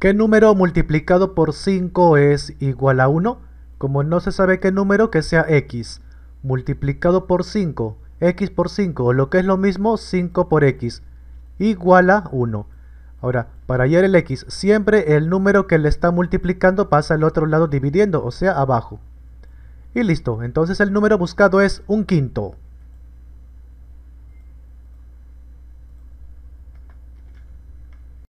¿Qué número multiplicado por 5 es igual a 1? Como no se sabe qué número, que sea x. Multiplicado por 5, x por 5, o lo que es lo mismo, 5 por x, igual a 1. Ahora, para hallar el x, siempre el número que le está multiplicando pasa al otro lado dividiendo, o sea, abajo. Y listo, entonces el número buscado es un quinto.